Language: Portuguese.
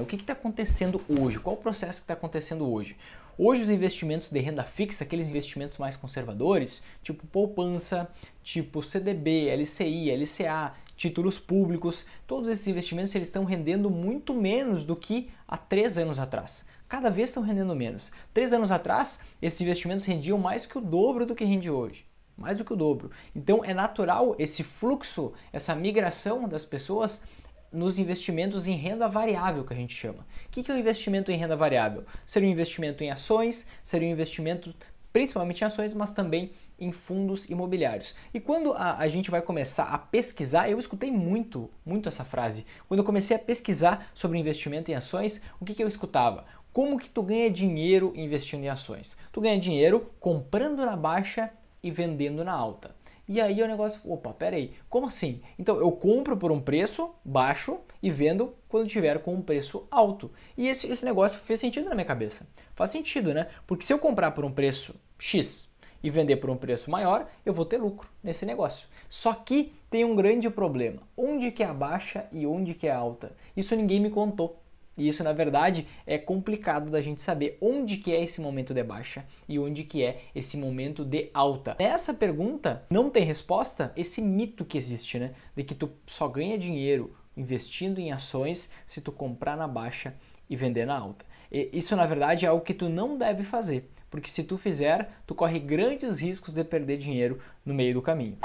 O que está acontecendo hoje? Qual o processo que está acontecendo hoje? Hoje os investimentos de renda fixa, aqueles investimentos mais conservadores, tipo poupança, tipo CDB, LCI, LCA, títulos públicos, todos esses investimentos eles estão rendendo muito menos do que há três anos atrás. Cada vez estão rendendo menos. Três anos atrás, esses investimentos rendiam mais que o dobro do que rende hoje mais do que o dobro. Então é natural esse fluxo, essa migração das pessoas nos investimentos em renda variável, que a gente chama. O que é o um investimento em renda variável? Seria um investimento em ações, seria um investimento principalmente em ações, mas também em fundos imobiliários. E quando a, a, gente vai começar a pesquisar, eu escutei muito, muito essa frase. Quando eu comecei a pesquisar sobre investimento em ações, o que, que eu escutava? Como que tu ganha dinheiro investindo em ações? Tu ganha dinheiro comprando na baixa e vendendo na alta. E aí é o negócio, opa, peraí, como assim? Então eu compro por um preço baixo e vendo quando tiver com um preço alto. E esse, esse negócio fez sentido na minha cabeça. Faz sentido, né? Porque se eu comprar por um preço X e vender por um preço maior, eu vou ter lucro nesse negócio. Só que tem um grande problema. Onde que é a baixa e onde que é a alta? Isso ninguém me contou. E isso, na verdade, é complicado da gente saber onde que é esse momento de baixa e onde que é esse momento de alta. Essa pergunta não tem resposta, esse mito que existe, né, de que tu só ganha dinheiro investindo em ações se tu comprar na baixa e vender na alta. E isso, na verdade, é algo que tu não deve fazer, porque se tu fizer, tu corre grandes riscos de perder dinheiro no meio do caminho.